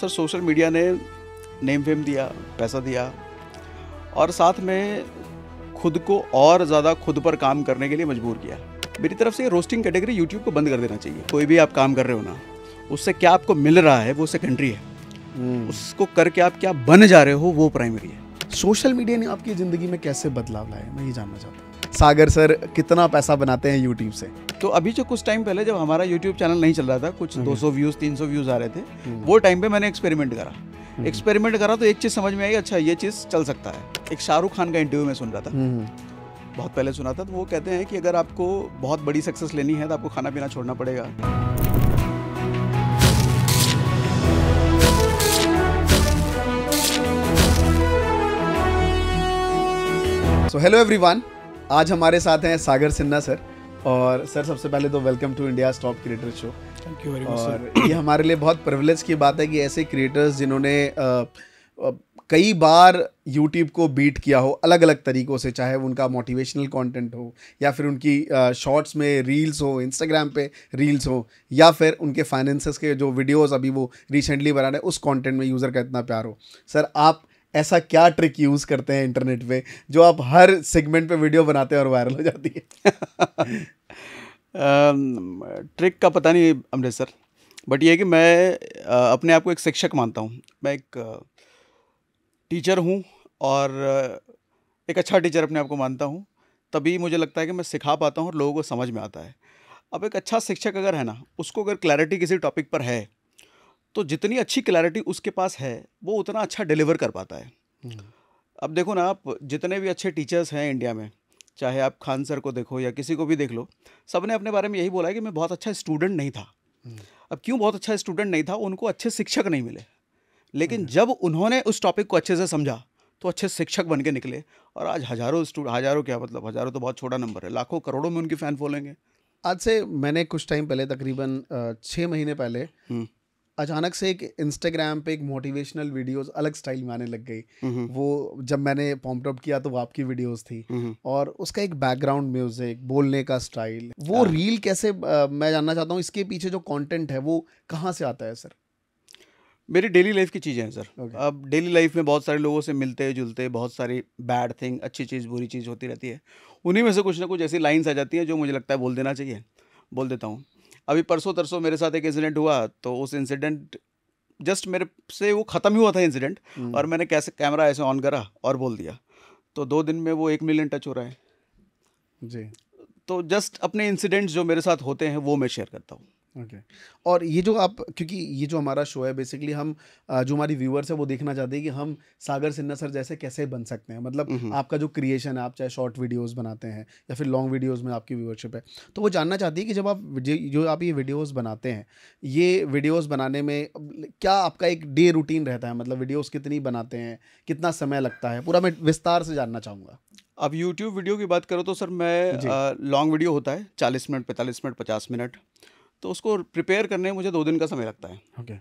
Sir social media ने name fame दिया पैसा दिया और साथ में खुद को और ज़्यादा खुद पर काम करने के लिए मजबूर किया मेरी तरफ से रोस्टिंग कैटेगरी यूट्यूब को बंद कर देना चाहिए कोई भी आप काम कर रहे हो ना उससे क्या आपको मिल रहा है वो सेकेंडरी है हम्म। उसको करके आप क्या बन जा रहे हो वो प्राइमरी है सोशल मीडिया ने आपकी ज़िंदगी में कैसे बदलाव लाया मैं ये जानना चाहता हूँ सागर सर कितना पैसा बनाते हैं यूट्यूब से तो अभी जो कुछ टाइम पहले जब हमारा यूट्यूब चैनल नहीं चल रहा था कुछ 200 व्यूज़ 300 व्यूज़ आ रहे थे हम्म। वो टाइम पे मैंने एक्सपेरिमेंट करा एक्सपेरिमेंट हम्म। करा तो एक चीज़ समझ में आई अच्छा ये चीज़ चल सकता है एक शाहरुख खान का इंटरव्यू में सुन रहा था हम्म। बहुत पहले सुना था तो वो कहते हैं कि अगर आपको बहुत बड़ी सक्सेस लेनी है तो आपको खाना पीना छोड़ना पड़ेगा सो हेलो एवरीवन आज हमारे साथ हैं सागर सिन्हा सर और सर सबसे पहले तो welcome to India top creator show thank you very much और ये हमारे लिए बहुत प्रिवलेज की बात है कि ऐसे क्रिएटर्स जिन्होंने कई बार यूट्यूब को बीट किया हो अलग अलग तरीक़ों से चाहे उनका मोटिवेशनल कंटेंट हो या फिर उनकी शॉर्ट्स में रील्स हो इंस्टाग्राम पे रील्स हो या फिर उनके फाइनेंसेस के जो वीडियोस अभी वो रिसेंटली बना रहे हैं उस कंटेंट में यूज़र का इतना प्यार हो सर आप ऐसा क्या ट्रिक यूज़ करते हैं इंटरनेट पे जो आप हर सेगमेंट पे वीडियो बनाते हैं और वायरल हो जाती है ट्रिक का पता नहीं अमृतसर सर बट ये कि मैं अपने आप को एक शिक्षक मानता हूँ मैं एक टीचर हूँ और एक अच्छा टीचर अपने आप को मानता हूँ तभी मुझे लगता है कि मैं सिखा पाता हूँ और लोगों को समझ में आता है अब एक अच्छा शिक्षक अगर है ना उसको अगर क्लैरिटी किसी टॉपिक पर है तो जितनी अच्छी क्लैरिटी उसके पास है वो उतना अच्छा डिलीवर कर पाता है हम्म। अब देखो ना आप जितने भी अच्छे टीचर्स हैं इंडिया में चाहे आप खान सर को देखो या किसी को भी देख लो सब ने अपने बारे में यही बोला है कि मैं बहुत अच्छा स्टूडेंट नहीं था हम्म। अब क्यों बहुत अच्छा स्टूडेंट नहीं था उनको अच्छे शिक्षक नहीं मिले लेकिन हम्म। जब उन्होंने उस टॉपिक को अच्छे से समझा तो अच्छे शिक्षक बन के निकले और आज हज़ारों हज़ारों क्या मतलब हज़ारों तो बहुत छोटा नंबर है लाखों करोड़ों में उनकी फ़ैन फॉलोइंग है आज से मैंने कुछ टाइम पहले तकरीबन छः महीने पहले अचानक से एक इंस्टाग्राम पे एक मोटिवेशनल वीडियोस अलग स्टाइल में आने लग गई हम्म। वो जब मैंने पॉम्पअप किया तो वो आपकी वीडियोस थी हम्म। और उसका एक बैकग्राउंड म्यूजिक बोलने का स्टाइल वो रील हाँ। कैसे आ, मैं जानना चाहता हूँ इसके पीछे जो कॉन्टेंट है वो कहाँ से आता है सर मेरी डेली लाइफ की चीज़ें हैं सर okay. अब डेली लाइफ में बहुत सारे लोगों से मिलते जुलते बहुत सारी बैड थिंग अच्छी चीज़ बुरी चीज़ होती रहती है उन्हीं में से कुछ ना कुछ ऐसी लाइन्स आ जाती हैं जो मुझे लगता है बोल देना चाहिए बोल देता हूँ अभी परसों तरसों मेरे साथ एक इंसिडेंट हुआ तो उस इंसिडेंट जस्ट मेरे से वो ख़त्म ही हुआ था इंसिडेंट हम्म। और मैंने कैसे कैमरा ऐसे ऑन करा और बोल दिया तो दो दिन में वो एक मिलियन टच हो रहा है जी तो जस्ट अपने इंसिडेंट्स जो मेरे साथ होते हैं वो मैं शेयर करता हूँ ओके okay. और ये जो आप क्योंकि ये जो हमारा शो है बेसिकली हम जो हमारी व्यूअर्स है वो देखना चाहते हैं कि हम सागर सिन्हा सर जैसे कैसे बन सकते हैं मतलब आपका जो क्रिएशन है आप चाहे शॉर्ट वीडियोस बनाते हैं या फिर लॉन्ग वीडियोस में आपकी व्यूअरशिप है तो वो जानना चाहती है कि जब आप जो आप ये वीडियोस बनाते हैं ये वीडियोस बनाने में क्या आपका एक डे रूटीन रहता है मतलब वीडियोज़ कितनी बनाते हैं कितना समय लगता है पूरा मैं विस्तार से जानना चाहूँगा अब यूट्यूब वीडियो की बात करो तो सर मैं लॉन्ग वीडियो होता है चालीस मिनट पैंतालीस मिनट पचास मिनट तो उसको प्रिपेयर करने में मुझे दो दिन का समय लगता है ओके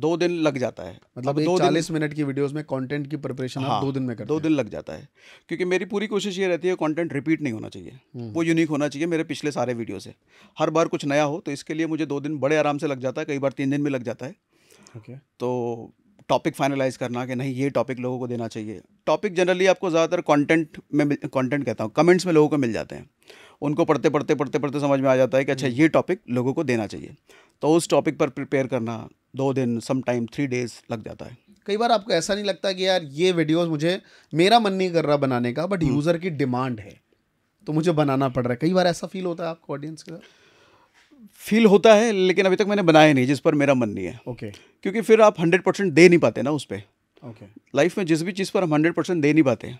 दो दिन लग जाता है मतलब दो चालीस मिनट की वीडियोस में कंटेंट की प्रिपरेशन हाँ, दो दिन में करते दो दिन लग जाता है क्योंकि मेरी पूरी कोशिश ये रहती है कंटेंट रिपीट नहीं होना चाहिए हम्म। वो यूनिक होना चाहिए मेरे पिछले सारे वीडियो से हर बार कुछ नया हो तो इसके लिए मुझे दो दिन बड़े आराम से लग जाता है कई बार तीन दिन भी लग जाता है ओके तो टॉपिक फाइनलाइज करना कि नहीं ये टॉपिक लोगों को देना चाहिए टॉपिक जनरली आपको ज़्यादातर कॉन्टेंट में कॉन्टेंट कहता हूँ कमेंट्स में लोगों को मिल जाते हैं उनको पढ़ते पढ़ते पढ़ते पढ़ते समझ में आ जाता है कि अच्छा हम्म। ये टॉपिक लोगों को देना चाहिए तो उस टॉपिक पर प्रिपेयर करना दो दिन सम टाइम थ्री डेज लग जाता है कई बार आपको ऐसा नहीं लगता कि यार ये वीडियोस मुझे मेरा मन नहीं कर रहा बनाने का बट यूज़र हम्म। की डिमांड है तो मुझे बनाना पड़ रहा है कई बार ऐसा फील होता है आपको ऑडियंस के साथ फील होता है लेकिन अभी तक मैंने बनाया नहीं जिस पर मेरा मन नहीं है ओके okay. क्योंकि फिर आप हंड्रेड परसेंट दे नहीं पाते ना उस पर ओके okay. लाइफ में जिस भी चीज़ पर हम हंड्रेड परसेंट दे नहीं पाते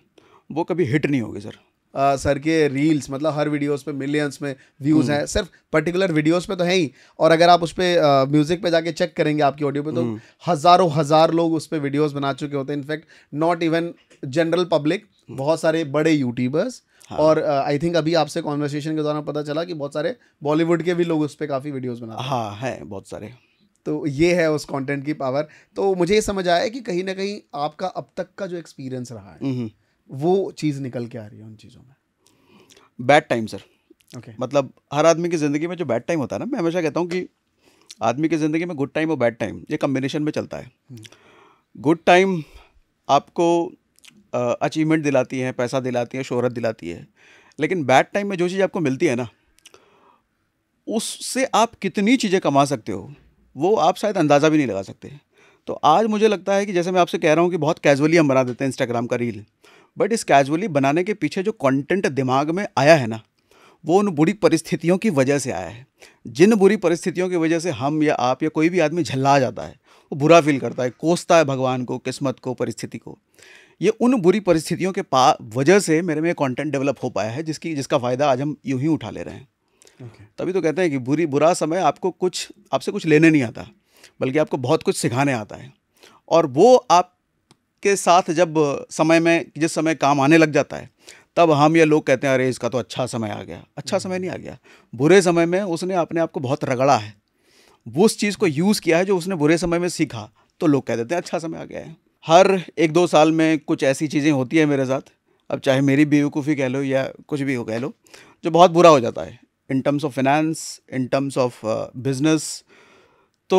वो कभी हिट नहीं होगी सर आ, सर के रील्स मतलब हर वीडियोस पे मिलियंस में व्यूज़ हम्म। हैं सिर्फ पर्टिकुलर वीडियोस पे तो है ही और अगर आप उस पर म्यूज़िक पे जाके चेक करेंगे आपकी ऑडियो पे तो हम्म। हज़ारों हज़ार लोग उस पर वीडियोज़ बना चुके होते हैं in fact not even general public बहुत सारे बड़े यूट्यूबर्स हाँ। और आई थिंक अभी आपसे कॉन्वर्सेशन के दौरान पता चला कि बहुत सारे बॉलीवुड के भी लोग उस पर काफ़ी वीडियोज़ बना हाँ हैं बहुत सारे तो ये है उस कंटेंट की पावर तो मुझे ये समझ आया कि कहीं ना कहीं आपका अब तक का जो एक्सपीरियंस रहा है हम्म। वो चीज़ निकल के आ रही है उन चीज़ों में बैड टाइम सर ओके मतलब हर आदमी की ज़िंदगी में जो बैड टाइम होता है ना मैं हमेशा कहता हूँ कि आदमी की ज़िंदगी में गुड टाइम और बैड टाइम ये कम्बिनेशन में चलता है गुड टाइम हम्म। आपको अचीवमेंट दिलाती है पैसा दिलाती है शोहरत दिलाती है लेकिन बैड टाइम में जो चीज़ आपको मिलती है ना उससे आप कितनी चीज़ें कमा सकते हो वो आप शायद अंदाज़ा भी नहीं लगा सकते तो आज मुझे लगता है कि जैसे मैं आपसे कह रहा हूँ कि बहुत कैजुअली हम बना देते हैं इंस्टाग्राम का रील बट इस कैजुअली बनाने के पीछे जो कंटेंट दिमाग में आया है ना वो उन बुरी परिस्थितियों की वजह से आया है जिन बुरी परिस्थितियों की वजह से हम या आप या कोई भी आदमी झल्ला जाता है वो बुरा फील करता है कोसता है भगवान को किस्मत को परिस्थिति को ये उन बुरी परिस्थितियों के पा वजह से मेरे में कंटेंट डेवलप हो पाया है जिसकी जिसका फ़ायदा आज हम यूँ ही उठा ले रहे हैं okay. तभी तो कहते हैं कि बुरी बुरा समय आपको कुछ आपसे कुछ लेने नहीं आता बल्कि आपको बहुत कुछ सिखाने आता है और वो आपके साथ जब समय में जिस समय काम आने लग जाता है तब हम ये लोग कहते हैं अरे इसका तो अच्छा समय आ गया अच्छा हम्म। समय नहीं आ गया बुरे समय में उसने अपने आप को बहुत रगड़ा है वो उस चीज़ को यूज़ किया है जो उसने बुरे समय में सीखा तो लोग कह देते हैं अच्छा समय आ गया है हर एक दो साल में कुछ ऐसी चीज़ें होती हैं मेरे साथ अब चाहे मेरी बेवकूफ़ी कह लो या कुछ भी हो कह लो जो बहुत बुरा हो जाता है in terms of finance in terms of business तो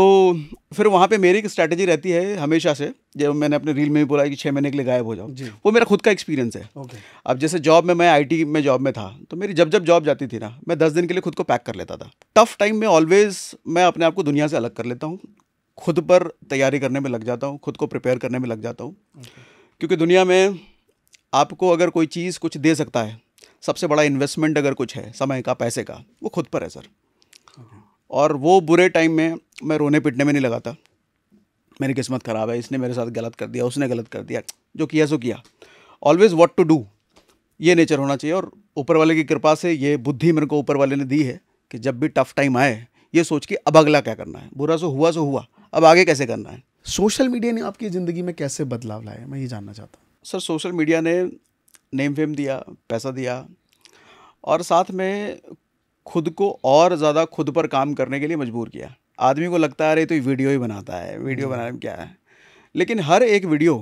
फिर वहाँ पे मेरी एक स्ट्रैटेजी रहती है हमेशा से जब मैंने अपने रील में भी बोला कि छः महीने के लिए गायब हो जाओ वो मेरा खुद का एक्सपीरियंस है अब जैसे जॉब में मैं आईटी में जॉब में था तो मेरी जब जब जॉब जाती थी ना मैं दस दिन के लिए खुद को पैक कर लेता था टफ टाइम में ऑलवेज मैं अपने आप को दुनिया से अलग कर लेता हूँ खुद पर तैयारी करने में लग जाता हूँ खुद को प्रिपेयर करने में लग जाता हूँ क्योंकि दुनिया में आपको अगर कोई चीज़ कुछ दे सकता है सबसे बड़ा इन्वेस्टमेंट अगर कुछ है समय का पैसे का वो खुद पर है सर और वो बुरे टाइम में मैं रोने पिटने में नहीं लगा था मेरी किस्मत ख़राब है इसने मेरे साथ गलत कर दिया उसने गलत कर दिया जो किया सो किया ऑलवेज़ वॉट टू डू ये नेचर होना चाहिए और ऊपर वाले की कृपा से ये बुद्धि मेरे को ऊपर वाले ने दी है कि जब भी टफ टाइम आए ये सोच के अब अगला क्या करना है बुरा सो हुआ सो हुआ अब आगे कैसे करना है सोशल मीडिया ने आपकी ज़िंदगी में कैसे बदलाव लाया मैं ये जानना चाहता हूँ सर सोशल मीडिया ने नेम फेम दिया पैसा दिया और साथ में खुद को और ज़्यादा खुद पर काम करने के लिए मजबूर किया आदमी को लगता है अरे तो वीडियो ही बनाता है वीडियो बनाने में क्या है लेकिन हर एक वीडियो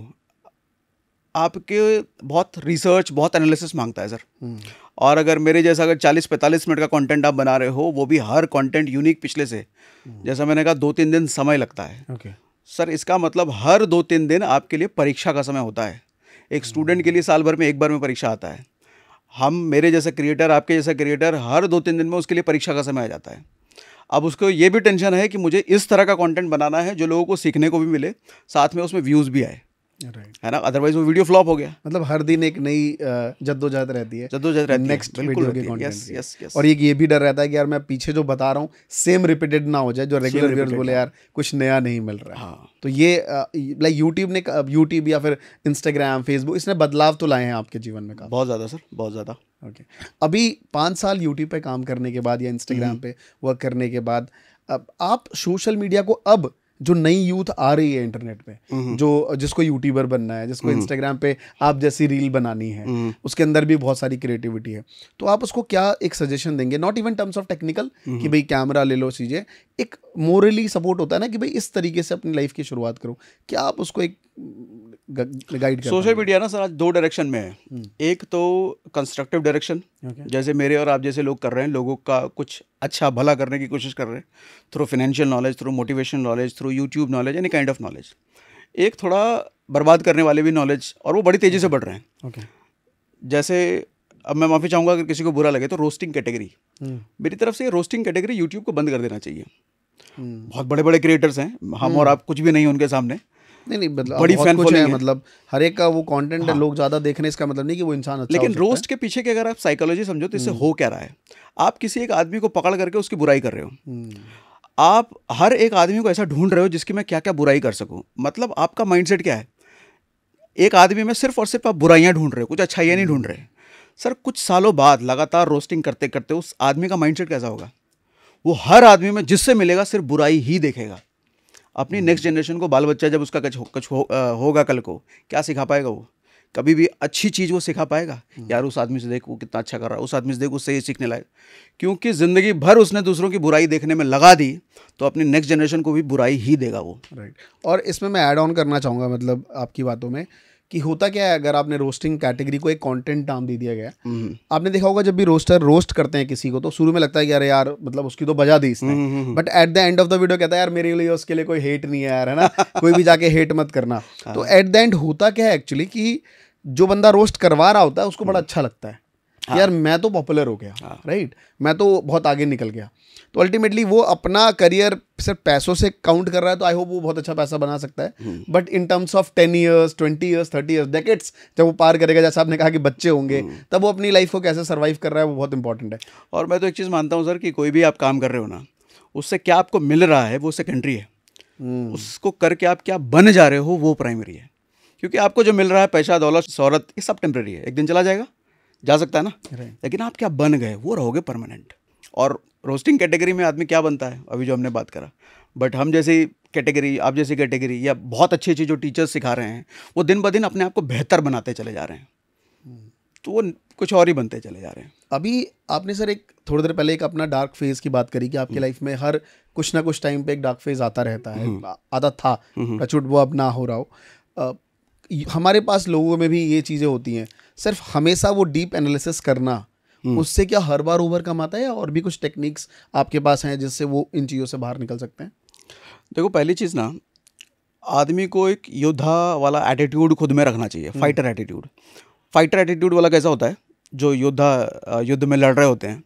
आपके बहुत रिसर्च बहुत एनालिसिस मांगता है सर हम्म। और अगर मेरे जैसा अगर 40-45 मिनट का कंटेंट आप बना रहे हो वो भी हर कंटेंट यूनिक पिछले से हम्म। जैसा मैंने कहा दो तीन दिन समय लगता है ओके सर इसका मतलब हर दो तीन दिन आपके लिए परीक्षा का समय होता है एक स्टूडेंट के लिए साल भर में एक बार में परीक्षा आता है हम मेरे जैसा क्रिएटर आपके जैसा क्रिएटर हर दो तीन दिन में उसके लिए परीक्षा का समय आ जाता है अब उसको ये भी टेंशन है कि मुझे इस तरह का कंटेंट बनाना है जो लोगों को सीखने को भी मिले साथ में उसमें व्यूज़ भी आए राइट है ना अदरवाइज वो वीडियो फ्लॉप हो गया मतलब हर दिन एक नई जद्दोजहद रहती है जद्दोजहद रहती नेक्स्ट वीडियो के यस यस यस और ये ये भी डर रहता है कि यार मैं पीछे जो बता रहा हूँ सेम रिपीटेड ना हो जाए जो रेगुलर व्यूअर्स बोले यार कुछ नया नहीं मिल रहा हाँ तो ये लाइक यूट्यूब ने यूट्यूब या फिर इंस्टाग्राम फेसबुक इसने बदलाव तो लाए हैं आपके जीवन में बहुत ज़्यादा सर बहुत ज़्यादा ओके अभी पाँच साल यूट्यूब पे काम करने के बाद या इंस्टाग्राम हम्म। पे वर्क करने के बाद अब आप सोशल मीडिया को अब जो नई यूथ आ रही है इंटरनेट पे हम्म। जो जिसको यूट्यूबर बनना है जिसको इंस्टाग्राम हम्म। पे आप जैसी रील बनानी है उसके अंदर भी बहुत सारी क्रिएटिविटी है तो आप उसको क्या एक सजेशन देंगे not even terms of technical कि भाई कैमरा ले लो चीज़ें एक मोरली सपोर्ट होता है ना कि भाई इस तरीके से अपनी लाइफ की शुरुआत करो क्या आप उसको एक गाइड सोशल मीडिया ना सर आज दो डायरेक्शन में है हम्म। एक तो कंस्ट्रक्टिव डायरेक्शन okay. जैसे मेरे और आप जैसे लोग कर रहे हैं लोगों का कुछ अच्छा भला करने की कोशिश कर रहे हैं through financial knowledge through motivation knowledge through YouTube knowledge any kind of knowledge एक थोड़ा बर्बाद करने वाले भी नॉलेज और वो बड़ी तेज़ी से बढ़ रहे हैं ओके जैसे अब मैं माफ़ी चाहूँगा अगर किसी को बुरा लगे तो रोस्टिंग हम्म। कैटेगरी मेरी तरफ से रोस्टिंग कैटेगरी यूट्यूब को बंद कर देना चाहिए हम्म। बहुत बड़े बड़े क्रिएटर्स हैं हम और हम्म। आप कुछ भी नहीं उनके सामने नहीं नहीं मतलब बड़ी फैन कुछ है मतलब हर एक का वो कंटेंट हाँ। है लोग ज़्यादा देखने इसका मतलब नहीं कि वो इंसान अच्छा लेकिन रोस्ट के पीछे के अगर आप साइकोलॉजी समझो तो इससे हम्म। हो क्या रहा है आप किसी एक आदमी को पकड़ करके उसकी बुराई कर रहे हो आप हर एक आदमी को ऐसा ढूंढ रहे हो जिसकी मैं क्या क्या बुराई कर सकूँ मतलब आपका माइंड क्या है एक आदमी में सिर्फ और सिर्फ आप बुराइयाँ ढूंढ रहे हो कुछ अच्छाइयाँ नहीं ढूंढ रहे सर कुछ सालों बाद लगातार रोस्टिंग करते करते उस आदमी का माइंडसेट कैसा होगा वो हर आदमी में जिससे मिलेगा सिर्फ बुराई ही देखेगा अपनी नेक्स्ट जनरेशन को बाल बच्चा जब उसका कुछ कुछ हो, होगा कल को क्या सिखा पाएगा वो कभी भी अच्छी चीज़ वो सिखा पाएगा हम्म। यार उस आदमी से देख वो कितना अच्छा कर रहा है उस आदमी से देख उससे ये सीखने लायक क्योंकि ज़िंदगी भर उसने दूसरों की बुराई देखने में लगा दी तो अपनी नेक्स्ट जनरेशन को भी बुराई ही देगा वो राइट और इसमें मैं ऐड ऑन करना चाहूँगा मतलब आपकी बातों में कि होता क्या है अगर आपने रोस्टिंग कैटेगरी को एक कंटेंट नाम दे दिया गया हम्म, हम्म। आपने देखा होगा जब भी रोस्टर रोस्ट करते हैं किसी को तो शुरू में लगता है कि अरे यार मतलब उसकी तो बजा दी इसने but at the end of the video कहता है यार मेरे लिए उसके लिए कोई हेट नहीं है यार है ना कोई भी जाके हेट मत करना हाँ। तो एट द एंड होता क्या है एक्चुअली कि जो बंदा रोस्ट करवा रहा होता है उसको बड़ा हम्म। अच्छा लगता है हाँ। यार मैं तो पॉपुलर हो गया हाँ। राइट मैं तो बहुत आगे निकल गया तो अल्टीमेटली वो अपना करियर सिर्फ पैसों से काउंट कर रहा है तो आई होप वो बहुत अच्छा पैसा बना सकता है but in terms of ten years twenty years thirty years decades जब वो पार करेगा जैसा आपने कहा कि बच्चे होंगे हम्म। तब वो अपनी लाइफ को कैसे सर्वाइव कर रहा है वो बहुत इंपॉर्टेंट है और मैं तो एक चीज़ मानता हूँ सर कि कोई भी आप काम कर रहे हो ना उससे क्या आपको मिल रहा है वो सेकेंडरी है हम्म। उसको करके आप क्या बन जा रहे हो वो प्राइमरी है क्योंकि आपको जो मिल रहा है पैसा दौलत शहरत ये सब टेम्प्रेरी है एक दिन चला जाएगा जा सकता है ना लेकिन आप क्या बन गए वो रहोगे परमानेंट और रोस्टिंग कैटेगरी में आदमी क्या बनता है अभी जो हमने बात करा बट हम जैसी कैटेगरी आप जैसी कैटेगरी या बहुत अच्छी अच्छी जो टीचर्स सिखा रहे हैं वो दिन ब दिन अपने आप को बेहतर बनाते चले जा रहे हैं hmm. तो वो कुछ और ही बनते चले जा रहे हैं अभी आपने सर एक थोड़ी देर पहले एक अपना डार्क फेज की बात करी कि आपकी लाइफ hmm. में हर कुछ ना कुछ टाइम पे एक डार्क फेज आता रहता है hmm. आता था अचूट वो अब ना हो रहा हो आ, हमारे पास लोगों में भी ये चीज़ें होती हैं सिर्फ हमेशा वो डीप एनालिसिस करना हम्म। उससे क्या हर बार ओवर कम आता है या और भी कुछ टेक्निक्स आपके पास हैं जिससे वो इन चीज़ों से बाहर निकल सकते हैं देखो पहली चीज़ ना आदमी को एक योद्धा वाला एटीट्यूड खुद में रखना चाहिए फाइटर एटीट्यूड फाइटर एटीट्यूड वाला कैसा होता है जो योद्धा युद्ध में लड़ रहे होते हैं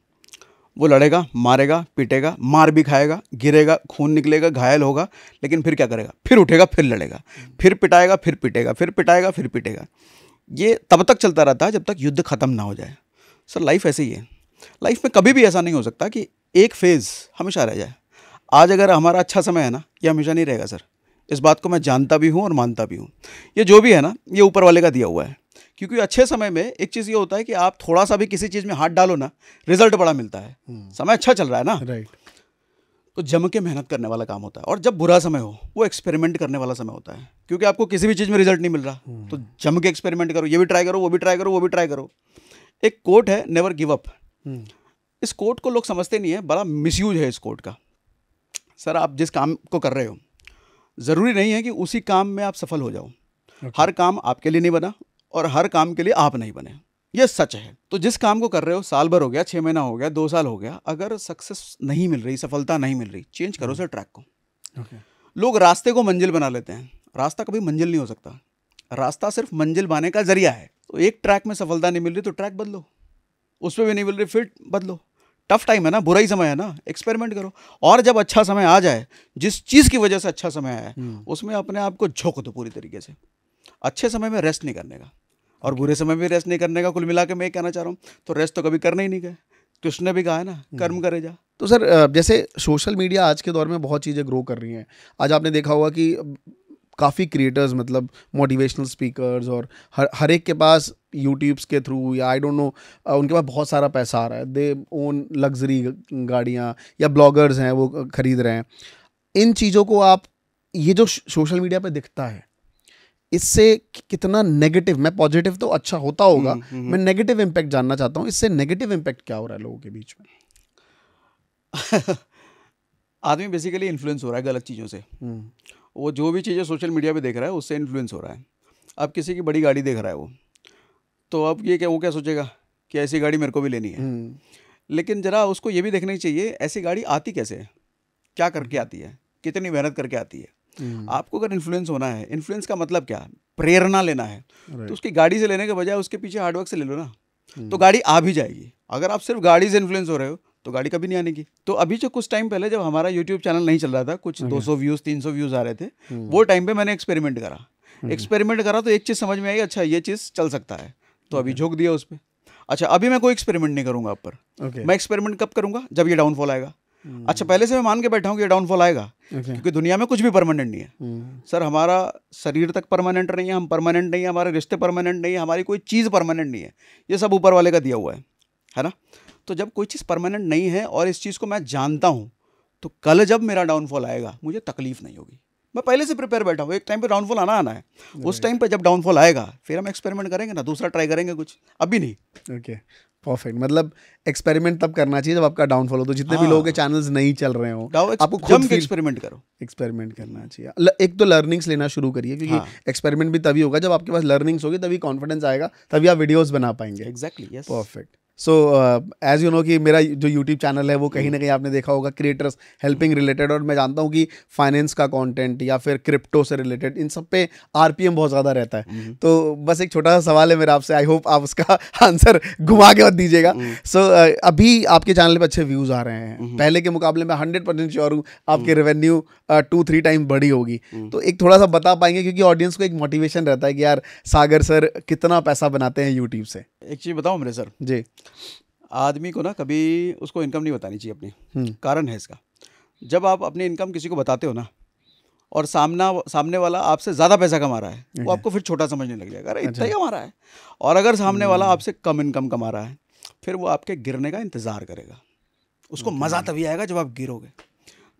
वो लड़ेगा मारेगा पीटेगा मार भी खाएगा गिरेगा खून निकलेगा घायल होगा लेकिन फिर क्या करेगा फिर उठेगा फिर लड़ेगा हम्म। फिर पिटाएगा फिर पीटेगा फिर पिटाएगा फिर पीटेगा ये तब तक चलता रहता है जब तक युद्ध ख़त्म ना हो जाए सर लाइफ ऐसे ही है लाइफ में कभी भी ऐसा नहीं हो सकता कि एक फ़ेज़ हमेशा रह जाए आज अगर हमारा अच्छा समय है ना ये हमेशा नहीं रहेगा सर इस बात को मैं जानता भी हूँ और मानता भी हूँ ये जो भी है ना ये ऊपर वाले का दिया हुआ है क्योंकि अच्छे समय में एक चीज़ ये होता है कि आप थोड़ा सा भी किसी चीज़ में हाथ डालो ना रिजल्ट बड़ा मिलता है हम्म। समय अच्छा चल रहा है ना राइट तो जम के मेहनत करने वाला काम होता है और जब बुरा समय हो वो एक्सपेरिमेंट करने वाला समय होता है क्योंकि आपको किसी भी चीज़ में रिजल्ट नहीं मिल रहा हम्म। तो जम के एक्सपेरिमेंट करो ये भी ट्राई करो वो भी ट्राई करो वो भी ट्राई करो एक कोट है नेवर गिव अप इस कोट को लोग समझते नहीं है बड़ा मिसयूज है इस कोट का सर आप जिस काम को कर रहे हो ज़रूरी नहीं है कि उसी काम में आप सफल हो जाओ हर काम आपके लिए नहीं बना और हर काम के लिए आप नहीं बने ये सच है तो जिस काम को कर रहे हो साल भर हो गया छः महीना हो गया दो साल हो गया अगर सक्सेस नहीं मिल रही सफलता नहीं मिल रही चेंज करो हम्म। सर ट्रैक को लोग रास्ते को मंजिल बना लेते हैं रास्ता कभी मंजिल नहीं हो सकता रास्ता सिर्फ मंजिल बनाने का जरिया है तो एक ट्रैक में सफलता नहीं मिल रही तो ट्रैक बदलो उस पर भी नहीं मिल रही फिर बदलो टफ टाइम है ना बुरा ही समय है ना एक्सपेरिमेंट करो और जब अच्छा समय आ जाए जिस चीज़ की वजह से अच्छा समय आया हम्म। उसमें अपने आप को झोंक दो पूरी तरीके से अच्छे समय में रेस्ट नहीं करने का और बुरे समय में रेस्ट नहीं करने का कुल मिला के मैं कहना चाह रहा हूँ तो रेस्ट तो कभी करना ही नहीं गए कृष्ण ने भी कहा है ना हम्म। कर्म करे जा तो सर जैसे सोशल मीडिया आज के दौर में बहुत चीज़ें ग्रो कर रही हैं आज आपने देखा होगा कि काफ़ी क्रिएटर्स मतलब मोटिवेशनल स्पीकर्स और हर हर एक के पास यूट्यूब्स के थ्रू या आई डोंट नो उनके पास बहुत सारा पैसा आ रहा है दे ओन लग्जरी गाड़ियाँ या ब्लॉगर्स हैं वो खरीद रहे हैं इन चीज़ों को आप ये जो सोशल मीडिया पर दिखता है इससे कितना नेगेटिव मैं पॉजिटिव तो अच्छा होता होगा हम्म, हम्म। मैं नेगेटिव इम्पैक्ट जानना चाहता हूँ इससे नेगेटिव इम्पैक्ट क्या हो रहा है लोगों के बीच में आदमी बेसिकली इन्फ्लुएंस हो रहा है गलत चीज़ों से हम्म। वो जो भी चीज़ें सोशल मीडिया पे देख रहा है उससे इन्फ्लुएंस हो रहा है अब किसी की बड़ी गाड़ी देख रहा है वो तो अब ये क्या वो क्या सोचेगा कि ऐसी गाड़ी मेरे को भी लेनी है लेकिन ज़रा उसको ये भी देखना चाहिए ऐसी गाड़ी आती कैसे है क्या करके आती है कितनी मेहनत करके आती है हम्म। आपको अगर इन्फ्लुएंस होना है इन्फ्लुएंस का मतलब क्या प्रेरणा लेना है तो उसकी गाड़ी से लेने के बजाय उसके पीछे हार्डवर्क से ले लो ना हम्म। तो गाड़ी आ भी जाएगी अगर आप सिर्फ गाड़ी से इन्फ्लुएंस हो रहे हो तो गाड़ी कभी नहीं आने की तो अभी जो कुछ टाइम पहले जब हमारा यूट्यूब चैनल नहीं चल रहा था कुछ दो सौ व्यूज़ तीन सौ व्यूज़ आ रहे थे हम्म। वो टाइम पे मैंने एक्सपेरिमेंट करा एक्सपेरिमेंट करा तो एक चीज़ समझ में आई अच्छा ये चीज़ चल सकता है तो अभी झोंक दिया उस पर अच्छा अभी मैं कोई एक्सपेरिमेंट नहीं करूंगा आप पर मैं एक्सपेरिमेंट कब करूंगा जब ये डाउनफॉल आएगा अच्छा पहले से मैं मान के बैठा हूँ कि डाउनफॉल आएगा okay. क्योंकि दुनिया में कुछ भी परमानेंट नहीं है hmm. सर हमारा शरीर तक परमानेंट नहीं है हम परमानेंट नहीं है हमारे रिश्ते परमानेंट नहीं है हमारी कोई चीज़ परमानेंट नहीं है ये सब ऊपर वाले का दिया हुआ है है ना तो जब कोई चीज़ परमानेंट नहीं है और इस चीज़ को मैं जानता हूँ तो कल जब मेरा डाउनफॉल आएगा मुझे तकलीफ़ नहीं होगी मैं पहले से प्रिपेयर बैठा हूँ एक टाइम पे डाउनफॉल आना आना है उस टाइम पे जब डाउनफॉल आएगा फिर हम एक्सपेरिमेंट करेंगे ना दूसरा ट्राई करेंगे कुछ अभी नहीं ओके परफेक्ट मतलब एक्सपेरिमेंट तब करना चाहिए जब आपका डाउनफॉल हो तो जितने हाँ। भी लोगों के चैनल्स हाँ। नहीं चल रहे हो आपको खुद के एक्सपेरिमेंट करो एक्सपेरिमेंट करना चाहिए एक तो लर्निंग्स लेना शुरू करिए क्योंकि हाँ। एक्सपेरिमेंट भी तभी होगा जब आपके पास लर्निंग्स होगी तभी कॉन्फिडेंस आएगा तभी आप वीडियोज बना पाएंगे exactly perfect so as you know कि मेरा जो यूट्यूब चैनल है वो कहीं ना कहीं आपने देखा होगा क्रिएटर्स हेल्पिंग रिलेटेड और मैं जानता हूँ कि फाइनेंस का कंटेंट या फिर क्रिप्टो से रिलेटेड इन सब पे आरपीएम बहुत ज़्यादा रहता है हम्म। तो बस एक छोटा सा सवाल है मेरा आपसे आई होप आप उसका आंसर घुमा के मत दीजिएगा सो हम्म। so, uh, अभी आपके चैनल पर अच्छे व्यूज़ आ रहे हैं हम्म। पहले के मुकाबले में हंड्रेड परसेंट श्योर हूँ आपके रेवेन्यू टू थ्री टाइम बड़ी होगी तो एक थोड़ा सा बता पाएंगे क्योंकि ऑडियंस को एक मोटिवेशन रहता है कि यार सागर सर कितना पैसा बनाते हैं यूट्यूब से एक चीज़ बताओ मेरे सर जी आदमी को ना कभी उसको इनकम नहीं बतानी चाहिए अपनी हम्म। कारण है इसका जब आप अपनी इनकम किसी को बताते हो ना और सामना सामने वाला आपसे ज़्यादा पैसा कमा रहा है वो अच्छा। आपको फिर छोटा समझने लग जाएगा अरे इतना अच्छा। ही कमा रहा है और अगर सामने वाला हम्म। आपसे कम इनकम कमा रहा है फिर वो आपके गिरने का इंतज़ार करेगा उसको मज़ा तभी आएगा जब आप गिरोगे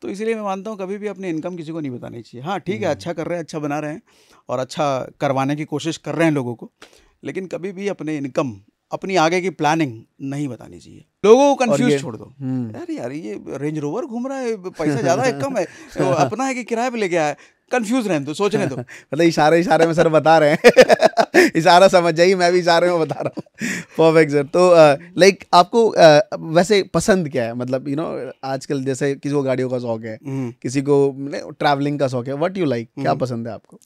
तो इसलिए मैं मानता हूँ कभी भी अपनी इनकम किसी को नहीं बतानी चाहिए हाँ ठीक है हम्म। अच्छा कर रहे हैं अच्छा बना रहे हैं और अच्छा करवाने की कोशिश कर रहे हैं लोगों को लेकिन कभी भी अपने इनकम अपनी आगे की प्लानिंग नहीं बतानी चाहिए लोगों को कंफ्यूज छोड़ दो यार हम्म। हम्म। यार ये रेंज रोवर घूम रहा है पैसा ज़्यादा है कम है अपना है कि किराए पे लेके आया कंफ्यूज रहने दो सोचने दो मतलब इशारे इशारे में सर बता रहे हैं इशारा समझ जाइए मैं भी इशारे में बता रहा हूँ परफेक्ट सर तो लाइक आपको वैसे पसंद क्या है मतलब यू नो आजकल जैसे किसी को गाड़ियों का शौक है हम्म। किसी को ट्रैवलिंग मतलब, का शौक है व्हाट यू लाइक क्या पसंद है आपको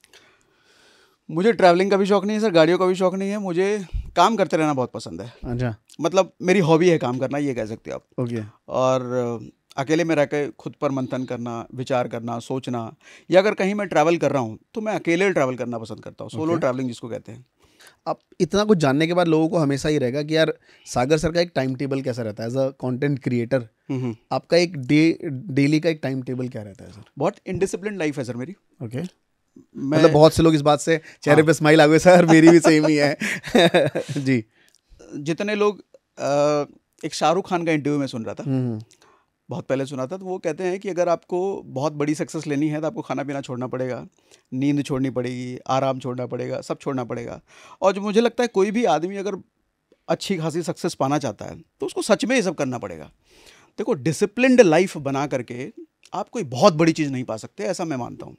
मुझे ट्रैवलिंग का भी शौक नहीं है सर गाड़ियों का भी शौक नहीं है मुझे काम करते रहना बहुत पसंद है अच्छा मतलब मेरी हॉबी है काम करना ये कह सकते हो आप ओके और अकेले में रह कर खुद पर मंथन करना विचार करना सोचना या अगर कहीं मैं ट्रैवल कर रहा हूँ तो मैं अकेले ट्रैवल करना पसंद करता हूँ सोलो ट्रैवलिंग जिसको कहते हैं अब इतना कुछ जानने के बाद लोगों को हमेशा ही रहेगा कि यार सागर सर का एक टाइम टेबल कैसा रहता है एज अ कॉन्टेंट क्रिएटर आपका एक डे डेली का एक टाइम टेबल क्या रहता है सर बहुत इनडिसिप्लिन लाइफ है सर मेरी ओके okay. मतलब बहुत से लोग इस बात से चेहरे हाँ। पे स्माइल आ गए सर मेरी भी सेम ही है जी जितने लोग एक शाहरुख खान का इंटरव्यू में सुन रहा था हम्म, हम्म। बहुत पहले सुना था तो वो कहते हैं कि अगर आपको बहुत बड़ी सक्सेस लेनी है तो आपको खाना पीना छोड़ना पड़ेगा नींद छोड़नी पड़ेगी आराम छोड़ना पड़ेगा सब छोड़ना पड़ेगा और जो मुझे लगता है कोई भी आदमी अगर अच्छी खासी सक्सेस पाना चाहता है तो उसको सच में ये सब करना पड़ेगा देखो डिसिप्लिनड लाइफ बना करके आप कोई बहुत बड़ी चीज़ नहीं पा सकते ऐसा मैं मानता हूँ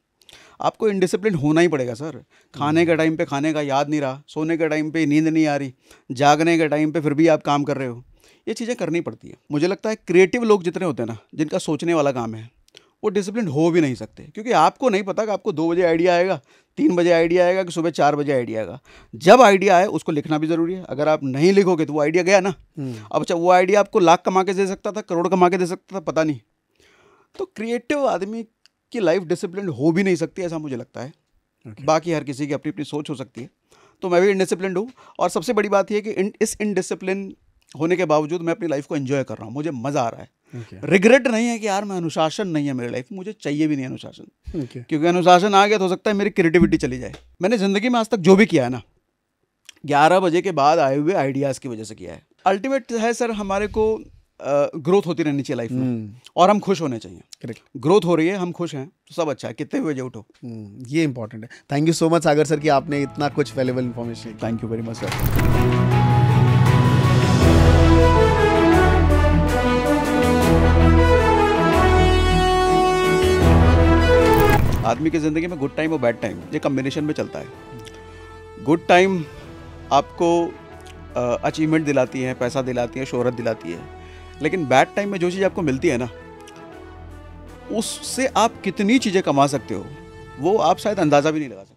आपको इनडिसिप्लिन होना ही पड़ेगा सर खाने के टाइम पे खाने का याद नहीं रहा सोने के टाइम पे नींद नहीं आ रही जागने के टाइम पे फिर भी आप काम कर रहे हो ये चीज़ें करनी पड़ती है मुझे लगता है क्रिएटिव लोग जितने होते हैं ना जिनका सोचने वाला काम है वो डिसिप्लिन हो भी नहीं सकते क्योंकि आपको नहीं पता कि आपको दो बजे आइडिया आएगा तीन बजे आइडिया आएगा कि सुबह चार बजे आइडिया आएगा जब आइडिया आए उसको लिखना भी ज़रूरी है अगर आप नहीं लिखोगे तो वो आइडिया गया ना हम्म। अब अच्छा वो आइडिया आपको लाख कमा के दे सकता था करोड़ कमा के दे सकता था पता नहीं तो क्रिएटिव आदमी कि लाइफ डिसिप्लिन हो भी नहीं सकती ऐसा मुझे लगता है okay. बाकी हर किसी की अपनी अपनी सोच हो सकती है तो मैं भी इनडिसिप्लिन हूँ और सबसे बड़ी बात यह कि इन, इस इनडिसिप्लिन होने के बावजूद मैं अपनी लाइफ को इन्जॉय कर रहा हूँ मुझे मज़ा आ रहा है रिग्रेट okay. नहीं है कि यार मैं अनुशासन नहीं है मेरी लाइफ मुझे चाहिए भी नहीं अनुशासन okay. क्योंकि अनुशासन आ गया तो हो सकता है मेरी क्रिएटिविटी चली जाए मैंने ज़िंदगी में आज तक जो भी किया है ना ग्यारह बजे के बाद आए हुए आइडियाज़ की वजह से किया है अल्टीमेट है सर हमारे को ग्रोथ होती रहनी चाहिए लाइफ में हम्म। और हम खुश होने चाहिए करेक्ट ग्रोथ हो रही है हम खुश हैं तो सब अच्छा है कितने बजे उठो हम्म, ये इंपॉर्टेंट है thank you so much Sagar sir कि आपने इतना कुछ valuable information thank you very much sir आदमी की ज़िंदगी में गुड टाइम और बैड टाइम ये कम्बिनेशन में चलता है गुड टाइम आपको अचीवमेंट दिलाती है पैसा दिलाती है शोहरत दिलाती है लेकिन बैड टाइम में जो चीज़ आपको मिलती है ना उससे आप कितनी चीज़ें कमा सकते हो वो आप शायद अंदाज़ा भी नहीं लगा सकते